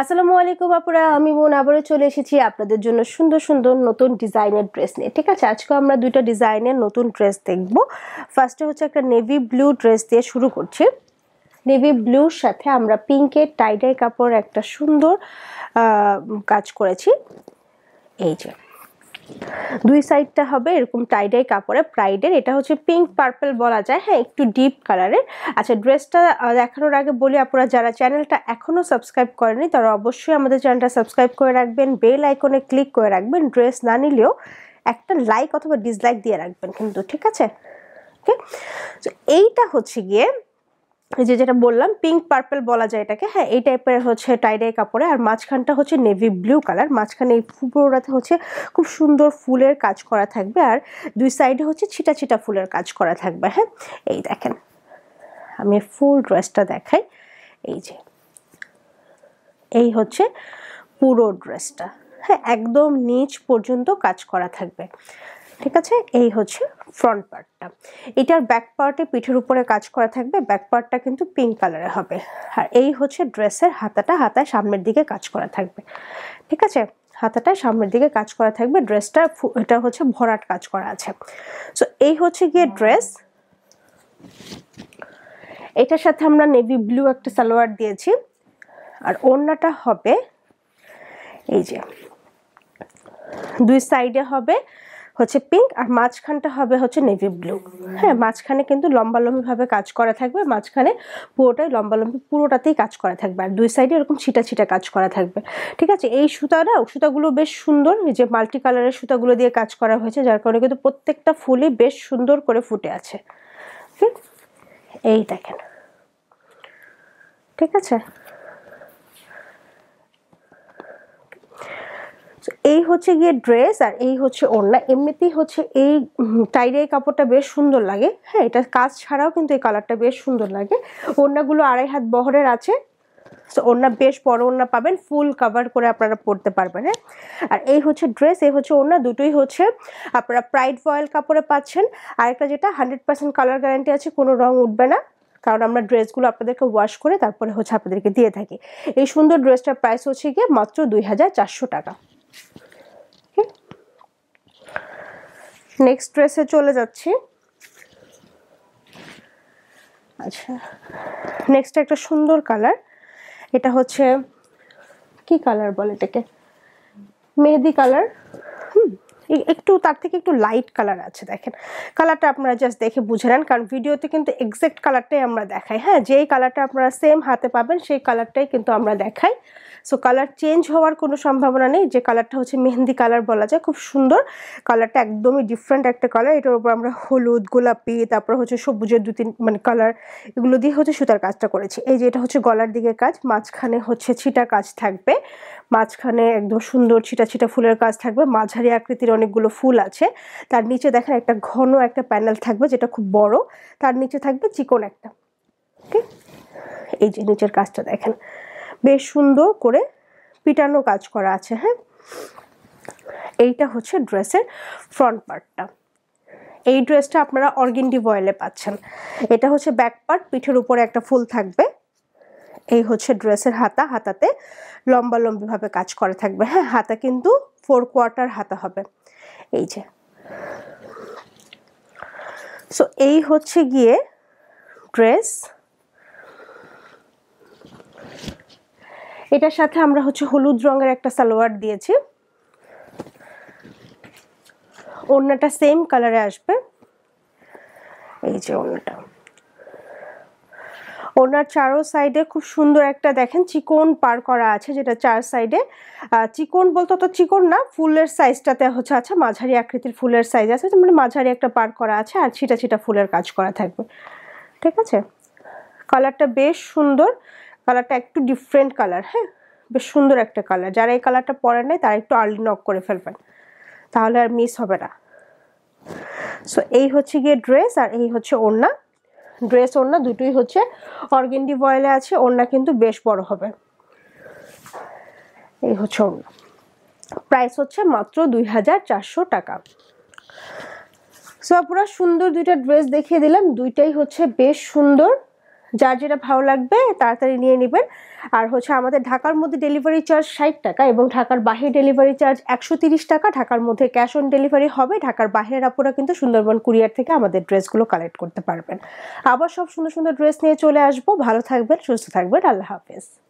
আসসালামু আলাইকুম আপুরা আমি বোন আবারও চলে এসেছি আপনাদের জন্য সুন্দর সুন্দর নতুন ডিজাইনের ড্রেস নিয়ে ঠিক আছে আজকে আমরা দুইটা ডিজাইনের নতুন ড্রেস দেখব ফার্স্টে হচ্ছে একটা নেভি ব্লু ড্রেস দিয়ে শুরু করছি নেভি ব্লুর সাথে আমরা পিঙ্কের টাইডাই কাপড় একটা সুন্দর কাজ করেছি এই যে দুই সাইডটা হবে এরকম টাইডাই কাপড়ে প্রাইডের এটা হচ্ছে পিঙ্ক পার্পেল বলা যায় হ্যাঁ একটু ডিপ কালারের আচ্ছা ড্রেসটা দেখানোর আগে বলি আপনারা যারা চ্যানেলটা এখনও সাবস্ক্রাইব করেনি তারা অবশ্যই আমাদের চ্যানেলটা সাবস্ক্রাইব করে রাখবেন বেল আইকনে ক্লিক করে রাখবেন ড্রেস না নিলেও একটা লাইক অথবা ডিসলাইক দিয়ে রাখবেন কিন্তু ঠিক আছে ওকে তো এইটা হচ্ছে গিয়ে এই যে যেটা বললাম পিঙ্ক পার্পেল বলা যায় এটাকে হ্যাঁ এই টাইপের হচ্ছে টাইডাই কাপড়ে আর মাঝখানটা হচ্ছে নেভি ব্লু কালার মাঝখানে এই পুরোটাতে হচ্ছে খুব সুন্দর ফুলের কাজ করা থাকবে আর দুই সাইডে হচ্ছে ছিটা ছিটা ফুলের কাজ করা থাকবে হ্যাঁ এই দেখেন আমি ফুল ড্রেসটা দেখাই এই যে এই হচ্ছে পুরো ড্রেসটা হ্যাঁ একদম নিচ পর্যন্ত কাজ করা থাকবে ঠিক আছে এই হচ্ছে ফ্রন্ট পার্টটা এটার ব্যাক পার্টে পিঠের উপরে কাজ করা থাকবে ব্যাক পার্টটা কিন্তু পিঙ্ক কালারে হবে আর এই হচ্ছে ড্রেসের হাতাটা হাতায় সামনের দিকে কাজ করা থাকবে ঠিক আছে হাতাটা সামনের দিকে কাজ করা থাকবে ড্রেসটা এটা হচ্ছে ভরাট কাজ করা আছে সো এই হচ্ছে গিয়ে ড্রেস এটার সাথে আমরা নেভি ব্লু একটা সালোয়ার দিয়েছি আর ওড়নাটা হবে এই যে দুই সাইডে হবে হচ্ছে পিঙ্ক আর মাঝখানটা হবে হচ্ছে নেভি ব্লু হ্যাঁ মাঝখানে কিন্তু লম্বালম্বিভাবে কাজ করা থাকবে মাঝখানে পুরোটাই লম্বালম্বি পুরোটাতেই কাজ করা থাকবে আর দুই সাইডে এরকম ছিটা ছিটা কাজ করা থাকবে ঠিক আছে এই সুতাটা সুতাগুলো বেশ সুন্দর যে মাল্টি কালারের সুতাগুলো দিয়ে কাজ করা হয়েছে যার কারণে কিন্তু প্রত্যেকটা ফুলই বেশ সুন্দর করে ফুটে আছে ঠিক এই দেখেন ঠিক আছে এই হচ্ছে গিয়ে ড্রেস আর এই হচ্ছে ওড়না এমনিতেই হচ্ছে এই টাইডাই কাপড়টা বেশ সুন্দর লাগে হ্যাঁ এটা কাজ ছাড়াও কিন্তু এই কালারটা বেশ সুন্দর লাগে ওড়নাগুলো আড়াই হাত বহরের আছে সো ওড়না বেশ বড় ওড়না পাবেন ফুল কাভার করে আপনারা পরতে পারবেন হ্যাঁ আর এই হচ্ছে ড্রেস এই হচ্ছে ওড়না দুটোই হচ্ছে আপনারা প্রাইড ফয়েল কাপড়ে পাচ্ছেন আর একটা যেটা হান্ড্রেড পার্সেন্ট কালার গ্যারান্টি আছে কোনো রং উঠবে না কারণ আমরা ড্রেসগুলো আপনাদেরকে ওয়াশ করে তারপরে হচ্ছে আপনাদেরকে দিয়ে থাকি এই সুন্দর ড্রেসটার প্রাইস হচ্ছে গিয়ে মাত্র দুই টাকা নেক্সট ড্রেসে চলে যাচ্ছি আচ্ছা নেক্সট একটা সুন্দর কালার এটা হচ্ছে কি কালার বলে এটাকে মেহেদি কালার হুম একটু তার থেকে একটু লাইট কালার আছে দেখেন কালারটা আপনারা জাস্ট দেখে বুঝে নেন কারণ ভিডিওতে কিন্তু এক্স্যাক্ট কালারটাই আমরা দেখাই হ্যাঁ যেই কালারটা আপনারা সেম হাতে পাবেন সেই কালারটাই কিন্তু আমরা দেখাই সো কালার চেঞ্জ হওয়ার কোনো সম্ভাবনা নেই যে কালারটা হচ্ছে মেহেন্দি কালার বলা যায় খুব সুন্দর কালারটা একদমই ডিফারেন্ট একটা কালার এটার উপর আমরা হলুদ গোলাপি তারপর হচ্ছে সবুজের দু তিন মানে কালার এগুলো দিয়ে হচ্ছে সুতার কাজটা করেছি এই যে এটা হচ্ছে গলার দিকে কাজ মাঝখানে হচ্ছে ছিটা কাজ থাকবে মাঝখানে একদম সুন্দর ছিটা ছিটা ফুলের কাজ থাকবে মাঝারি আকৃতির অনেকগুলো ফুল আছে তার নিচে দেখেন একটা ঘন একটা প্যানেল থাকবে যেটা খুব বড় তার নিচে থাকবে চিকন একটা ওকে এই যে নিচের কাজটা দেখেন বেশ সুন্দর করে পিটানো কাজ করা আছে হ্যাঁ এইটা হচ্ছে ড্রেসের ফ্রন্ট পার্টটা এই ড্রেসটা আপনারা অর্গিন্ডি বয়েলে পাচ্ছেন এটা হচ্ছে ব্যাক পার্ট পিঠের উপরে একটা ফুল থাকবে এই হচ্ছে ড্রেসের হাতা হাতাতে লম্বা লম্বিভাবে কাজ করে থাকবে হ্যাঁ হাতা কিন্তু ফোর কোয়ার্টার হাতা হবে এই যে সো এই হচ্ছে গিয়ে ড্রেস এটার সাথে আমরা হচ্ছে হলুদ রঙের একটা সালোয়ার দিয়েছি ওড়নাটা সেম কালারে আসবে এই যে ওড়নাটা ওনার চারো সাইডে খুব সুন্দর একটা দেখেন চিকন পার করা আছে যেটা চার সাইডে চিকন বলতে তো চিকন না ফুলের সাইজটাতে হচ্ছে আচ্ছা মাঝারি আকৃতির ফুলের সাইজ আছে মানে মাঝারি একটা পার করা আছে আর ছিটা ছিটা ফুলের কাজ করা থাকবে ঠিক আছে কালারটা বেশ সুন্দর কালারটা একটু ডিফারেন্ট কালার হ্যাঁ বেশ সুন্দর একটা কালার যারা এই কালারটা পরে নেয় তারা একটু আর্লি নক করে ফেলবেন তাহলে আর মিস হবে না সো এই হচ্ছে গিয়ে ড্রেস আর এই হচ্ছে ওড়না ড্রেস ওড়না দুটোই হচ্ছে অর্গেন্ডি বয়েলে আছে ওড়না কিন্তু বেশ বড় হবে এই হচ্ছে ওড়না প্রাইস হচ্ছে মাত্র দুই টাকা সো আপনারা সুন্দর দুইটা ড্রেস দেখিয়ে দিলাম দুইটাই হচ্ছে বেশ সুন্দর যার যেটা ভালো লাগবে তাড়াতাড়ি নিয়ে নেবেন আর হচ্ছে আমাদের ঢাকার মধ্যে ডেলিভারি চার্জ ষাট টাকা এবং ঢাকার বাহির ডেলিভারি চার্জ একশো তিরিশ টাকা ঢাকার মধ্যে ক্যাশ অন ডেলিভারি হবে ঢাকার বাহিরের আপুরা কিন্তু সুন্দরবন কুরিয়ার থেকে আমাদের ড্রেসগুলো কালেক্ট করতে পারবেন আবার সব সুন্দর সুন্দর ড্রেস নিয়ে চলে আসবো ভালো থাকবেন সুস্থ থাকবেন আল্লাহ হাফেজ